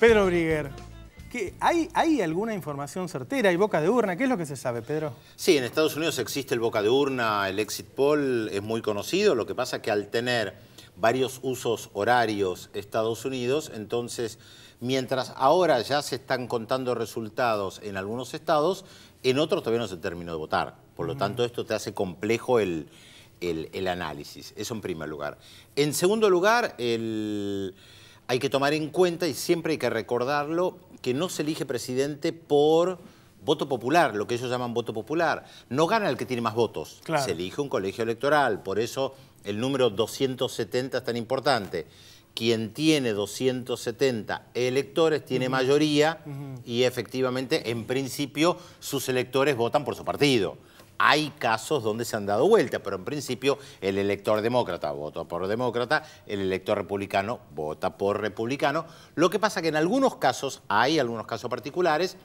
Pedro Briguer, ¿Hay, alguna información certera? ¿Hay boca de urna? ¿Qué es lo que se sabe, Pedro? Sí, en Estados Unidos existe el boca de urna, el exit poll es muy conocido. Lo que pasa es que al tener varios usos horarios Estados Unidos, entonces, mientras ahora ya se están contando resultados en algunos estados, en otros todavía no se terminó de votar. Por lo mm. tanto, esto te hace complejo el, el análisis. Eso en primer lugar. En segundo lugar, el hay que tomar en cuenta y siempre hay que recordarlo que no se elige presidente por voto popular, lo que ellos llaman voto popular. No gana el que tiene más votos, se elige un colegio electoral, por eso el número 270 es tan importante. Quien tiene 270 electores tiene mayoría y efectivamente, en principio, sus electores votan por su partido. Hay casos donde se han dado vuelta, pero en principio el elector demócrata vota por demócrata, el elector republicano vota por republicano. Lo que pasa que en algunos casos, hay algunos casos particulares,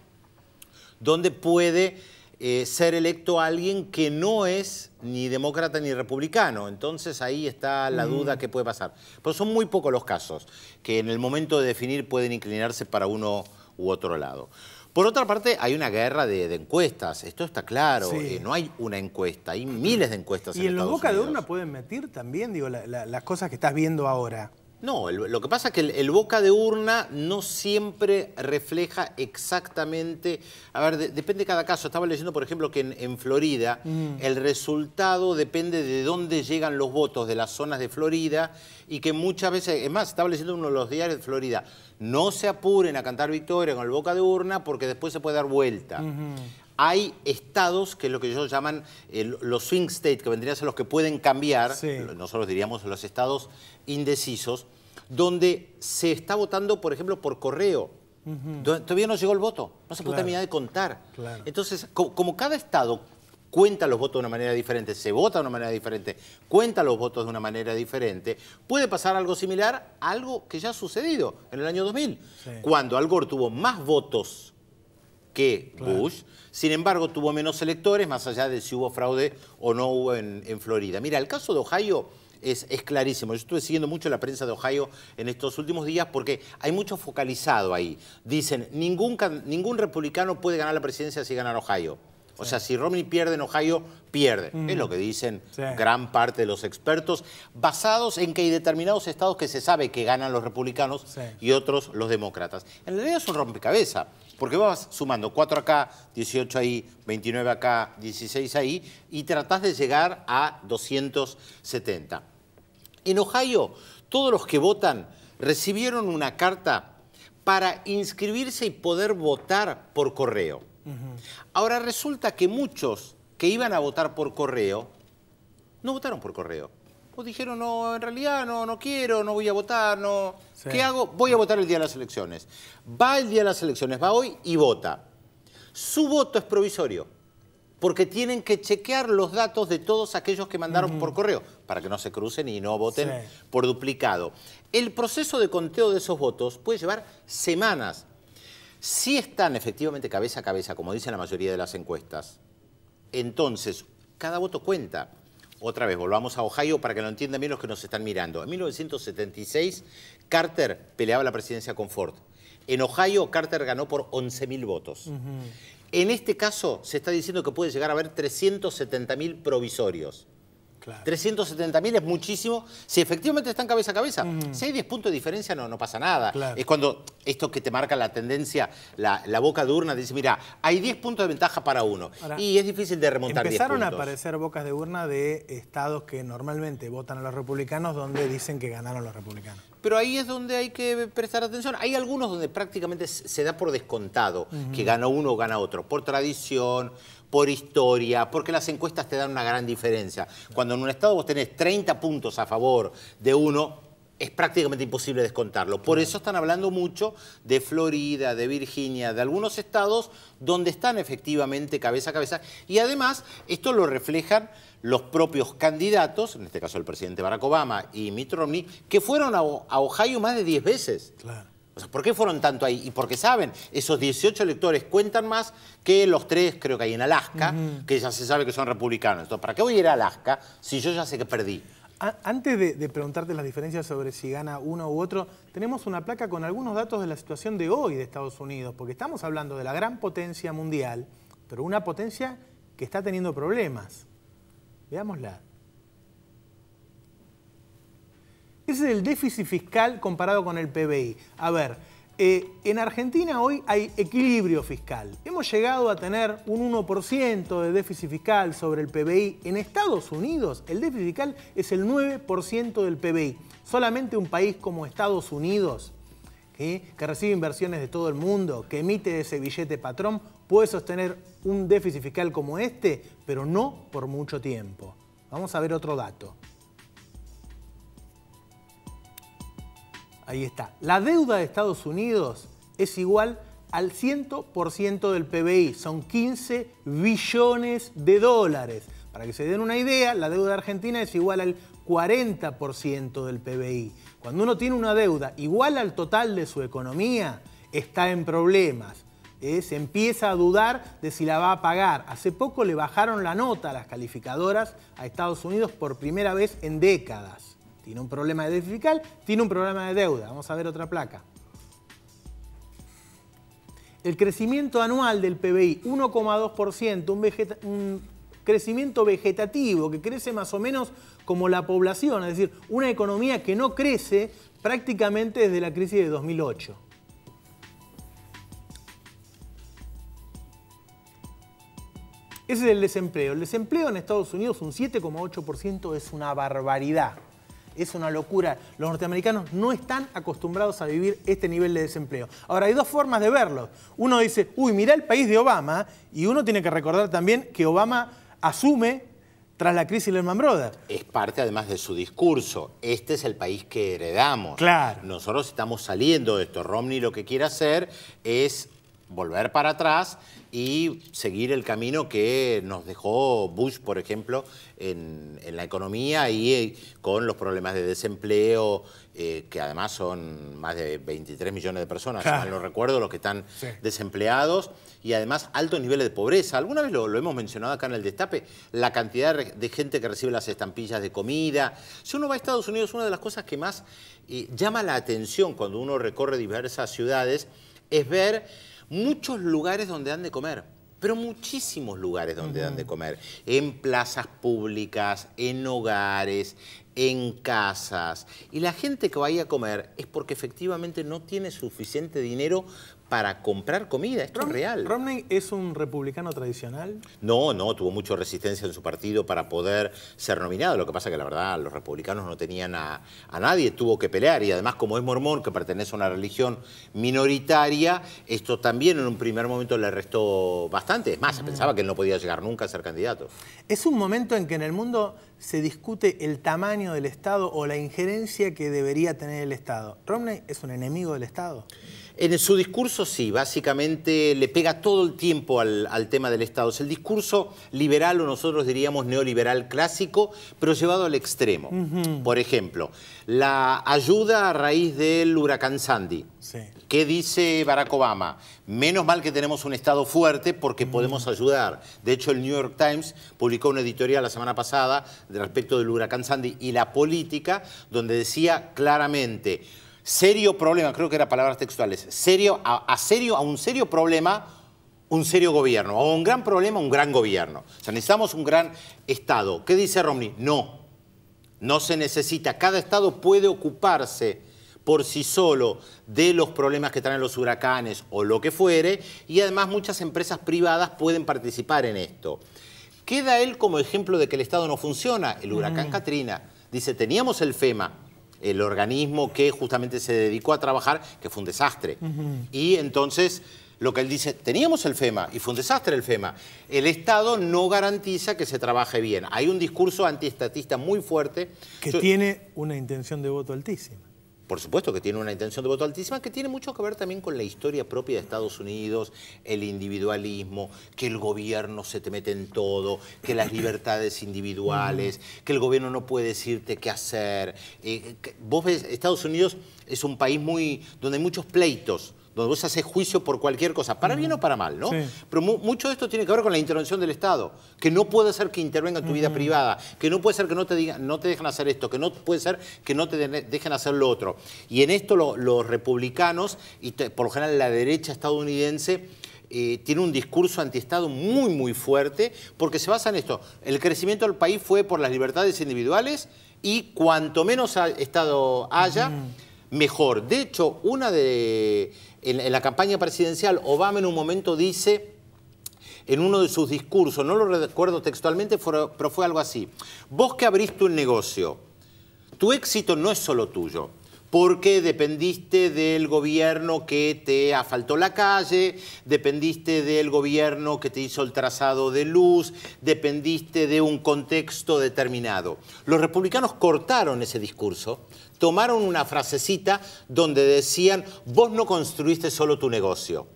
donde puede eh, ser electo alguien que no es ni demócrata ni republicano. Entonces ahí está la mm. duda que puede pasar. Pero son muy pocos los casos que en el momento de definir pueden inclinarse para uno u otro lado. Por otra parte, hay una guerra de, encuestas, esto está claro, eh, no hay una encuesta, hay miles de encuestas. Y en, boca de urna pueden meter también, digo, las cosas que estás viendo ahora. No, lo que pasa es que el, boca de urna no siempre refleja exactamente. A ver, depende de cada caso. Estaba leyendo, por ejemplo, que en, Florida mm. el resultado depende de dónde llegan los votos de las zonas de Florida y que muchas veces, es más, estaba leyendo uno de los diarios de Florida, no se apuren a cantar victoria con el boca de urna porque después se puede dar vuelta. Hay estados que es lo que ellos llaman los swing states, que vendrían a ser los que pueden cambiar, nosotros diríamos los estados indecisos, donde se está votando, por ejemplo, por correo. Todavía no llegó el voto, no se puede terminar de contar. Entonces, como cada Estado cuenta los votos de una manera diferente, se vota de una manera diferente, cuenta los votos de una manera diferente, puede pasar algo similar a algo que ya ha sucedido en el año 2000, cuando Al Gore tuvo más votos que Bush, sin embargo tuvo menos electores, más allá de si hubo fraude o no hubo en Florida. Mira, el caso de Ohio es, clarísimo. Yo estuve siguiendo mucho la prensa de Ohio en estos últimos días porque hay mucho focalizado ahí. Dicen, ningún, ningún republicano puede ganar la presidencia si gana Ohio. O sea, si Romney pierde en Ohio, pierde. Es lo que dicen gran parte de los expertos, basados en que hay determinados estados que se sabe que ganan los republicanos y otros los demócratas. En realidad es un rompecabezas, porque vas sumando 4 acá, 18 ahí, 29 acá, 16 ahí, y tratás de llegar a 270. En Ohio, todos los que votan recibieron una carta para inscribirse y poder votar por correo. Ahora resulta que muchos que iban a votar por correo no votaron por correo. O dijeron, no, en realidad no, no quiero, no voy a votar, no. ¿Qué hago? Voy a votar el día de las elecciones. Va el día de las elecciones, va hoy y vota. Su voto es provisorio porque tienen que chequear los datos de todos aquellos que mandaron por correo, para que no se crucen y no voten por duplicado. El proceso de conteo de esos votos puede llevar semanas. Si están efectivamente cabeza a cabeza, como dicen la mayoría de las encuestas, entonces cada voto cuenta. Otra vez, volvamos a Ohio para que lo entiendan bien los que nos están mirando. En 1976, Carter peleaba la presidencia con Ford. En Ohio, Carter ganó por 11.000 votos. En este caso, se está diciendo que puede llegar a haber 370.000 provisorios. Claro. 370.000 es muchísimo. Si efectivamente están cabeza a cabeza, si hay 10 puntos de diferencia, no, no pasa nada. Es cuando esto que te marca la tendencia, la, boca de urna, dice, mira, hay 10 puntos de ventaja para uno. y es difícil de remontar Empezaron 10 a aparecer bocas de urna de estados que normalmente votan a los republicanos, donde dicen que ganaron los republicanos pero ahí es donde hay que prestar atención. Hay algunos donde prácticamente se da por descontado que gana uno o gana otro, por tradición, por historia, porque las encuestas te dan una gran diferencia. Cuando en un estado vos tenés 30 puntos a favor de uno, es prácticamente imposible descontarlo. Por eso están hablando mucho de Florida, de Virginia, de algunos estados donde están efectivamente cabeza a cabeza. Y además, esto lo reflejan los propios candidatos, en este caso el presidente Barack Obama y Mitt Romney, que fueron a, Ohio más de 10 veces. Claro. O sea, ¿por qué fueron tanto ahí? Y porque saben, esos 18 electores cuentan más que los tres, creo que hay en Alaska, que ya se sabe que son republicanos. Entonces, ¿para qué voy a ir a Alaska si yo ya sé que perdí? Antes de, de, preguntarte las diferencias sobre si gana uno u otro, tenemos una placa con algunos datos de la situación de hoy de Estados Unidos, porque estamos hablando de la gran potencia mundial, pero una potencia que está teniendo problemas. Veámosla. Ese es el déficit fiscal comparado con el PBI. A ver, eh, en Argentina hoy hay equilibrio fiscal. Hemos llegado a tener un 1% de déficit fiscal sobre el PBI. En Estados Unidos el déficit fiscal es el 9% del PBI. Solamente un país como Estados Unidos que recibe inversiones de todo el mundo, que emite ese billete patrón, puede sostener un déficit fiscal como este, pero no por mucho tiempo. Vamos a ver otro dato. Ahí está. La deuda de Estados Unidos es igual al 100% del PBI. Son 15 billones de dólares. Para que se den una idea, la deuda argentina es igual al 40% del PBI. Cuando uno tiene una deuda igual al total de su economía, está en problemas. ¿eh? Se empieza a dudar de si la va a pagar. Hace poco le bajaron la nota a las calificadoras a Estados Unidos por primera vez en décadas. Tiene un problema de fiscal, tiene un problema de deuda. Vamos a ver otra placa. El crecimiento anual del PBI, 1,2%, un, un crecimiento vegetativo, que crece más o menos como la población, es decir, una economía que no crece prácticamente desde la crisis de 2008. Ese es el desempleo. El desempleo en Estados Unidos, un 7,8%, es una barbaridad. Es una locura. Los norteamericanos no están acostumbrados a vivir este nivel de desempleo. Ahora, hay dos formas de verlo. Uno dice, uy, mira el país de Obama. Y uno tiene que recordar también que Obama asume tras la crisis Lehman Brothers. Es parte además de su discurso. Este es el país que heredamos. Claro. Nosotros estamos saliendo de esto. Romney lo que quiere hacer es volver para atrás y seguir el camino que nos dejó Bush, por ejemplo, en, la economía y eh, con los problemas de desempleo, eh, que además son más de 23 millones de personas, si mal no recuerdo, los que están desempleados, y además altos niveles de pobreza. Alguna vez lo, hemos mencionado acá en el Destape, la cantidad de gente que recibe las estampillas de comida. Si uno va a Estados Unidos, una de las cosas que más eh, llama la atención cuando uno recorre diversas ciudades es ver muchos lugares donde dan de comer, pero muchísimos lugares donde han dan de comer, en plazas públicas, en hogares, en casas. Y la gente que va a comer es porque efectivamente no tiene suficiente dinero para comprar comida. Esto es real. ¿Romney es un republicano tradicional? No, no, tuvo mucha resistencia en su partido para poder ser nominado. Lo que pasa que la verdad los republicanos no tenían a, nadie, tuvo que pelear. Y además, como es mormón, que pertenece a una religión minoritaria, esto también en un primer momento le restó bastante. Es más, se pensaba que él no podía llegar nunca a ser candidato. Es un momento en que en el mundo se discute el tamaño del Estado o la injerencia que debería tener el Estado. ¿Romney es un enemigo del Estado? En su discurso sí, básicamente le pega todo el tiempo al, tema del Estado. Es el discurso liberal o nosotros diríamos neoliberal clásico, pero llevado al extremo. Por ejemplo, la ayuda a raíz del huracán Sandy. Sí. ¿Qué dice Barack Obama? Menos mal que tenemos un Estado fuerte porque podemos ayudar. De hecho, el New York Times publicó una editorial la semana pasada respecto del huracán Sandy y la política, donde decía claramente serio problema, creo que eran palabras textuales, serio, a, serio, a un serio problema, un serio gobierno, a un gran problema, un gran gobierno. O sea, necesitamos un gran Estado. ¿Qué dice Romney? No, no se necesita. Cada Estado puede ocuparse por sí solo de los problemas que traen los huracanes o lo que fuere, y además muchas empresas privadas pueden participar en esto. Queda él como ejemplo de que el Estado no funciona, el huracán mm. Katrina. Dice, teníamos el FEMA, el organismo que justamente se dedicó a trabajar, que fue un desastre. Y entonces lo que él dice, teníamos el FEMA y fue un desastre el FEMA. El Estado no garantiza que se trabaje bien. Hay un discurso antiestatista muy fuerte. Que tiene una intención de voto altísima por supuesto que tiene una intención de voto altísima, que tiene mucho que ver también con la historia propia de Estados Unidos, el individualismo, que el gobierno se te mete en todo, que las libertades individuales, mm. que el gobierno no puede decirte qué hacer. Eh, vos ves, Estados Unidos es un país muy donde hay muchos pleitos donde vos haces juicio por cualquier cosa, para bien o para mal, ¿no? Pero mucho de esto tiene que ver con la intervención del Estado, que no puede ser que intervenga en tu vida privada, que no puede ser que no te, digan, no te dejen hacer esto, que no puede ser que no te dejen hacer lo otro. Y en esto los republicanos, y por lo general la derecha estadounidense, eh, tiene un discurso antiestado muy, muy fuerte, porque se basa en esto. El crecimiento del país fue por las libertades individuales y cuanto menos Estado haya, mejor. De hecho, una de en, la campaña presidencial, Obama en un momento dice en uno de sus discursos, no lo recuerdo textualmente, pero fue algo así. Vos que abriste un negocio, tu éxito no es solo tuyo, porque dependiste del gobierno que te asfaltó la calle, dependiste del gobierno que te hizo el trazado de luz, dependiste de un contexto determinado. Los republicanos cortaron ese discurso, tomaron una frasecita donde decían, vos no construiste solo tu negocio.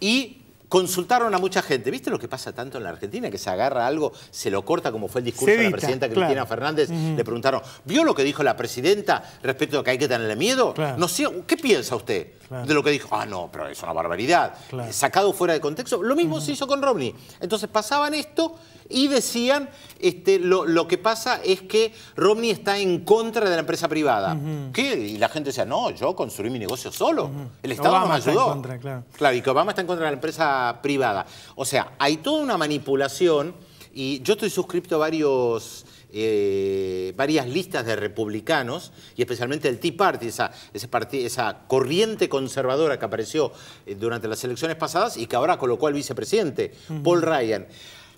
Y consultaron a mucha gente. ¿Viste lo que pasa tanto en la Argentina? Que se agarra algo, se lo corta, como fue el discurso de la presidenta Cristina Fernández. Le preguntaron, ¿vio lo que dijo la presidenta respecto a que hay que tenerle miedo? No sé, ¿qué piensa usted? de lo que dijo, ah, no, pero es una barbaridad, sacado fuera de contexto. Lo mismo se hizo con Romney. Entonces pasaban esto y decían, este, lo, que pasa es que Romney está en contra de la empresa privada. ¿Qué? Y la gente decía, no, yo construí mi negocio solo. El Estado no me ayudó. Está en contra, claro. claro, y que Obama está en contra de la empresa privada. O sea, hay toda una manipulación y yo estoy suscrito a varios eh, varias listas de republicanos, y especialmente el Tea Party, esa, esa corriente conservadora que apareció eh, durante las elecciones pasadas y que ahora colocó al vicepresidente, Paul Ryan.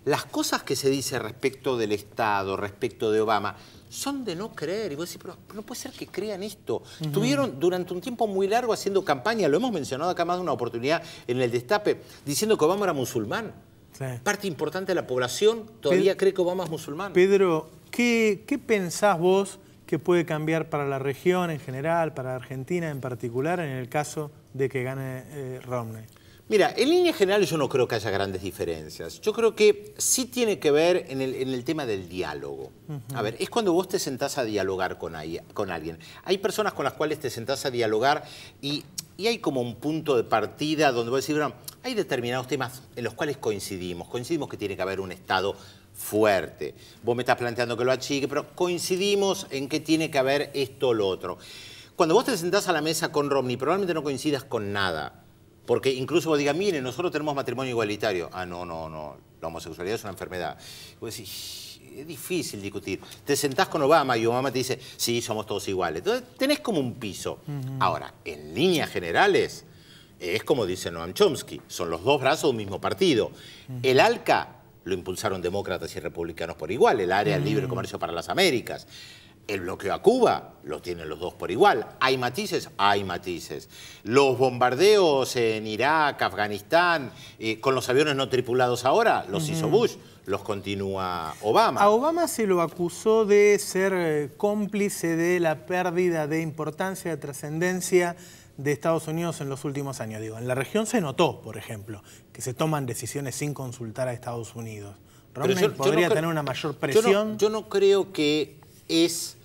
Las cosas que se dice respecto del Estado, respecto de Obama, son de no creer. Y vos decís, pero no puede ser que crean esto. estuvieron durante un tiempo muy largo haciendo campaña, lo hemos mencionado acá más de una oportunidad en el destape, diciendo que Obama era musulmán. Parte importante de la población todavía cree que Obama es musulmán. Pedro, ¿Qué, pensás vos que puede cambiar para la región en general, para Argentina en particular, en el caso de que gane eh, Romney? Mira, en línea general yo no creo que haya grandes diferencias. Yo creo que sí tiene que ver en el, tema del diálogo. A ver, es cuando vos te sentás a dialogar con, alguien. Hay personas con las cuales te sentás a dialogar y, y hay como un punto de partida donde vos decís, bueno, hay determinados temas en los cuales coincidimos. Coincidimos que tiene que haber un Estado fuerte. Vos me estás planteando que lo achique, pero coincidimos en que tiene que haber esto o lo otro. Cuando vos te sentás a la mesa con Romney, probablemente no coincidas con nada. Porque incluso vos digas, mire, nosotros tenemos matrimonio igualitario. Ah, no, no, no, la homosexualidad es una enfermedad. Y vos decís, es difícil discutir. Te sentás con Obama y Obama te dice, sí, somos todos iguales. Entonces tenés como un piso. Ahora, en líneas generales, es como dice Noam Chomsky, son los dos brazos de un mismo partido. El ALCA lo impulsaron demócratas y republicanos por igual, el área de libre mm. comercio para las Américas, el bloqueo a Cuba, lo tienen los dos por igual. ¿Hay matices? Hay matices. Los bombardeos en Irak, Afganistán, eh, con los aviones no tripulados ahora, los hizo Bush, los continúa Obama. A Obama se lo acusó de ser eh, cómplice de la pérdida de importancia, de trascendencia de Estados Unidos en los últimos años. Digo, en la región se notó, por ejemplo, que se toman decisiones sin consultar a Estados Unidos. ¿Romney podría tener una mayor presión? Yo no, creo que es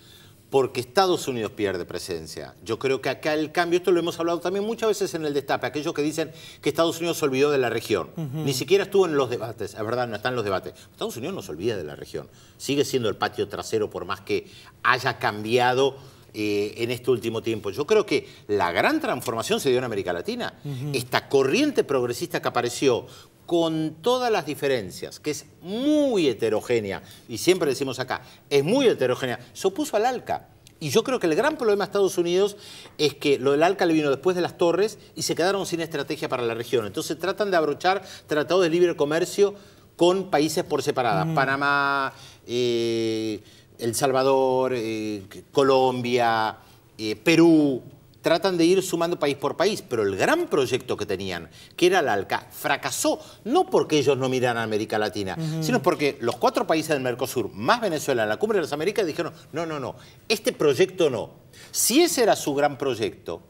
porque Estados Unidos pierde presencia. Yo creo que acá el cambio, esto lo hemos hablado también muchas veces en el destape, aquellos que dicen que Estados Unidos se olvidó de la región. Ni siquiera estuvo en los debates, es verdad, no está en los debates. Estados Unidos no se olvida de la región. Sigue siendo el patio trasero por más que haya cambiado eh, en este último tiempo. Yo creo que la gran transformación se dio en América Latina. Esta corriente progresista que apareció con todas las diferencias, que es muy heterogénea, y siempre decimos acá, es muy heterogénea, se opuso al ALCA. Y yo creo que el gran problema de Estados Unidos es que lo del ALCA le vino después de las torres y se quedaron sin estrategia para la región. Entonces tratan de abrochar tratados de libre comercio con países por separada. Panamá, eh, el Salvador, eh, Colombia, eh, Perú, tratan de ir sumando país por país, pero el gran proyecto que tenían, que era la ALCA, fracasó, no porque ellos no miraran a América Latina, sino porque los cuatro países del Mercosur, más Venezuela, en la Cumbre de las Américas, dijeron, no, no, no, este proyecto no. Si ese era su gran proyecto,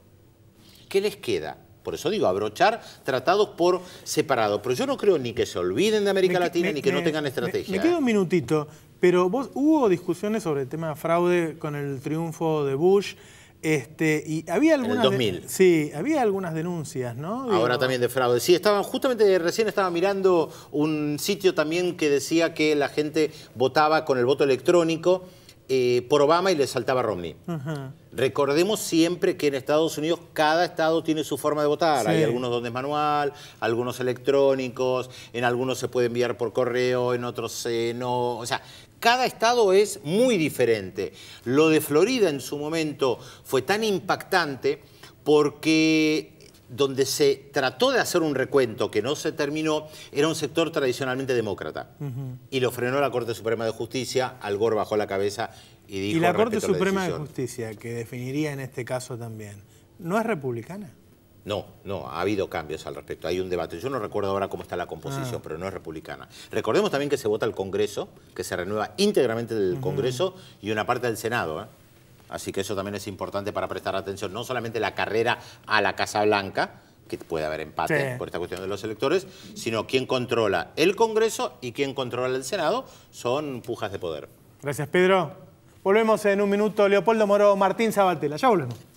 ¿qué les queda? Por eso digo, abrochar tratados por separado. Pero yo no creo ni que se olviden de América Latina ni que no tengan estrategia. Me, quedo ¿eh? un minutito, pero vos hubo discusiones sobre el tema de fraude con el triunfo de Bush. Este, y había algunas. En el 2000. sí, había algunas denuncias, ¿no? Ahora también de fraude. Sí, estaban, justamente recién estaba mirando un sitio también que decía que la gente votaba con el voto electrónico eh, por Obama y le saltaba Romney. Recordemos siempre que en Estados Unidos cada estado tiene su forma de votar. Hay algunos donde es manual, algunos electrónicos, en algunos se puede enviar por correo, en otros eh, no. O sea, cada estado es muy diferente. Lo de Florida en su momento fue tan impactante porque donde se trató de hacer un recuento que no se terminó, era un sector tradicionalmente demócrata. Y lo frenó la Corte Suprema de Justicia, Al Gore bajó la cabeza y dijo... Y la Corte Suprema de Justicia, que definiría en este caso también, ¿no es republicana? No, no, ha habido cambios al respecto. Hay un debate. Yo no recuerdo ahora cómo está la composición, ah. pero no es republicana. Recordemos también que se vota el Congreso, que se renueva íntegramente el Congreso y una parte del Senado. ¿eh? Así que eso también es importante para prestar atención, no solamente la carrera a la Casa Blanca, que puede haber empate por esta cuestión de los electores, sino quién controla el Congreso y quién controla el Senado, son pujas de poder. Gracias, Pedro. Volvemos en un minuto. Leopoldo Moro, Martín Sabatella. Ya volvemos.